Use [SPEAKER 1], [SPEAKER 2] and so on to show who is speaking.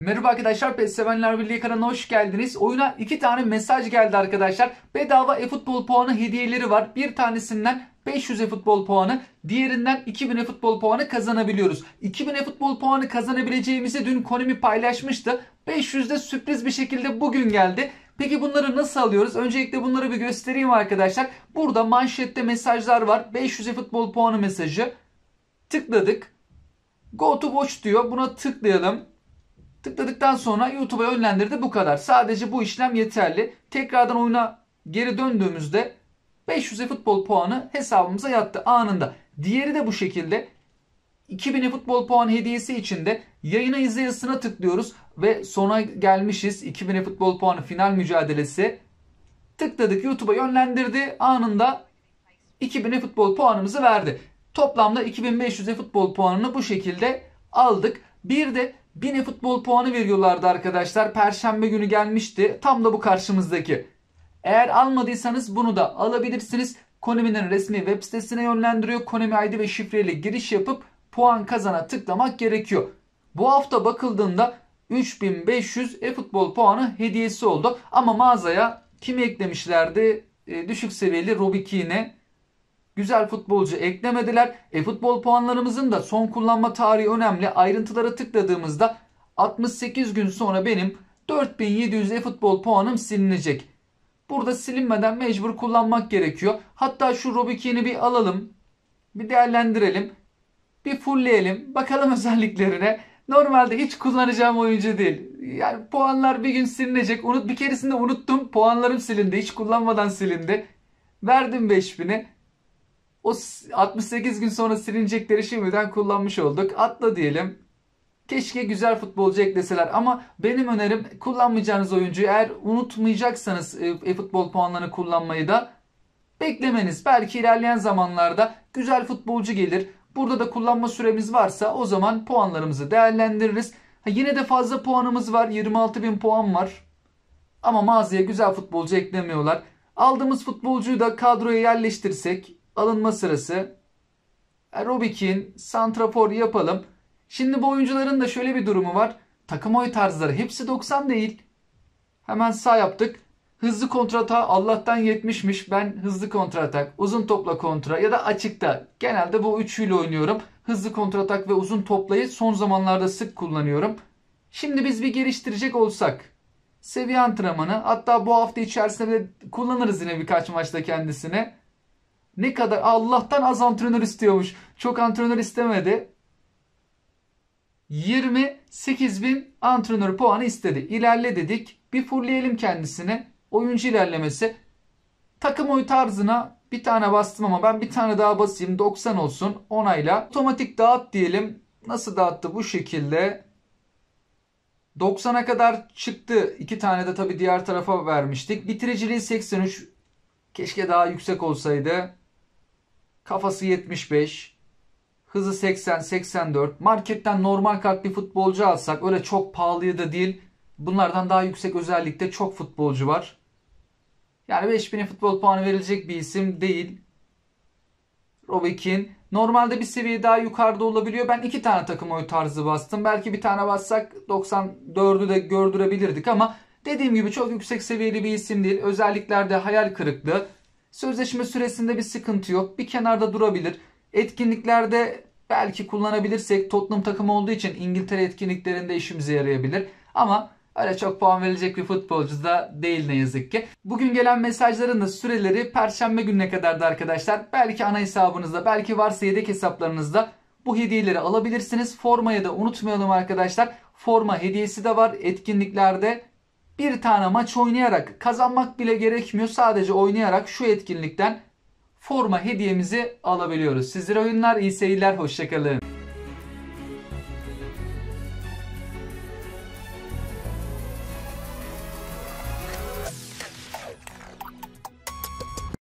[SPEAKER 1] Merhaba arkadaşlar, PES Sevenler Birliği kanalına hoş geldiniz. Oyuna iki tane mesaj geldi arkadaşlar. Bedava e-futbol puanı hediyeleri var. Bir tanesinden 500 e-futbol puanı, diğerinden 2000 e-futbol puanı kazanabiliyoruz. 2000 e-futbol puanı kazanabileceğimizi dün Konami paylaşmıştı. 500 de sürpriz bir şekilde bugün geldi. Peki bunları nasıl alıyoruz? Öncelikle bunları bir göstereyim arkadaşlar. Burada manşette mesajlar var. 500 e-futbol puanı mesajı. Tıkladık. Go to watch diyor. Buna tıklayalım. Tıkladıktan sonra YouTube'a yönlendirdi bu kadar. Sadece bu işlem yeterli. Tekrardan oyuna geri döndüğümüzde 500'e futbol puanı hesabımıza yattı anında. Diğeri de bu şekilde 2000'e futbol puan hediyesi içinde yayına izle yazısına tıklıyoruz ve sona gelmişiz. 2000'e futbol puanı final mücadelesi. Tıkladık YouTube'a yönlendirdi. Anında 2000'e futbol puanımızı verdi. Toplamda 2500'e futbol puanını bu şekilde aldık. Bir de Bine futbol puanı veriyorlardı arkadaşlar. Perşembe günü gelmişti. Tam da bu karşımızdaki. Eğer almadıysanız bunu da alabilirsiniz. Konemi'nin resmi web sitesine yönlendiriyor. Konemi ID ve şifreyle giriş yapıp puan kazana tıklamak gerekiyor. Bu hafta bakıldığında 3500 e-futbol puanı hediyesi oldu. Ama mağazaya kim eklemişlerdi? E, düşük seviyeli Robikin'e güzel futbolcu eklemediler. E futbol puanlarımızın da son kullanma tarihi önemli. Ayrıntılara tıkladığımızda 68 gün sonra benim 4700 e-futbol puanım silinecek. Burada silinmeden mecbur kullanmak gerekiyor. Hatta şu Robikin'i bir alalım. Bir değerlendirelim. Bir fullleyelim. Bakalım özelliklerine. Normalde hiç kullanacağım oyuncu değil. Yani puanlar bir gün silinecek. Unut bir keresinde unuttum. Puanlarım silindi. Hiç kullanmadan silindi. Verdim 5000'i. O 68 gün sonra silinecekleri şimdiden kullanmış olduk. Atla diyelim. Keşke güzel futbolcu ekleseler ama benim önerim kullanmayacağınız oyuncuyu eğer unutmayacaksanız e-futbol e, puanlarını kullanmayı da beklemeniz. Belki ilerleyen zamanlarda güzel futbolcu gelir. Burada da kullanma süremiz varsa o zaman puanlarımızı değerlendiririz. Ha, yine de fazla puanımız var. 26 bin puan var. Ama mağazaya güzel futbolcu eklemiyorlar. Aldığımız futbolcuyu da kadroya yerleştirsek alınma sırası. E, Robik'in santrafor yapalım. Şimdi bu oyuncuların da şöyle bir durumu var. Takım oy tarzları hepsi 90 değil. Hemen sağ yaptık. Hızlı kontrata Allah'tan 70'miş. Ben hızlı kontratak, uzun topla kontra ya da açıkta. Genelde bu üçüyle oynuyorum. Hızlı kontratak ve uzun toplayı son zamanlarda sık kullanıyorum. Şimdi biz bir geliştirecek olsak seviye antrenmanı hatta bu hafta içerisinde de kullanırız yine birkaç maçta kendisine. Ne kadar Allah'tan az antrenör istiyormuş. Çok antrenör istemedi. 28 bin antrenör puanı istedi. İlerle dedik. Bir fullleyelim kendisini. Oyuncu ilerlemesi. Takım oyu tarzına bir tane bastım ama ben bir tane daha basayım. 90 olsun. Onayla. Otomatik dağıt diyelim. Nasıl dağıttı? Bu şekilde. 90'a kadar çıktı. İki tane de tabii diğer tarafa vermiştik. Bitiriciliği 83. Keşke daha yüksek olsaydı. Kafası 75. Hızı 80-84. Marketten normal kartlı futbolcu alsak öyle çok pahalıya da değil. Bunlardan daha yüksek özellikte çok futbolcu var. Yani 5000'e futbol puanı verilecek bir isim değil. Robekin normalde bir seviye daha yukarıda olabiliyor. Ben iki tane takım oyu tarzı bastım. Belki bir tane bassak 94'ü de gördürebilirdik ama dediğim gibi çok yüksek seviyeli bir isim değil. Özelliklerde hayal kırıklığı. Sözleşme süresinde bir sıkıntı yok. Bir kenarda durabilir. Etkinliklerde belki kullanabilirsek Tottenham takımı olduğu için İngiltere etkinliklerinde işimize yarayabilir. Ama öyle çok puan verecek bir futbolcu da değil ne yazık ki. Bugün gelen mesajların da süreleri perşembe gününe kadardı arkadaşlar. Belki ana hesabınızda, belki varsa yedek hesaplarınızda bu hediyeleri alabilirsiniz. Formayı da unutmayalım arkadaşlar. Forma hediyesi de var etkinliklerde bir tane maç oynayarak kazanmak bile gerekmiyor. Sadece oynayarak şu etkinlikten forma hediyemizi alabiliyoruz. Sizlere oyunlar, iyi seyirler, hoşçakalın.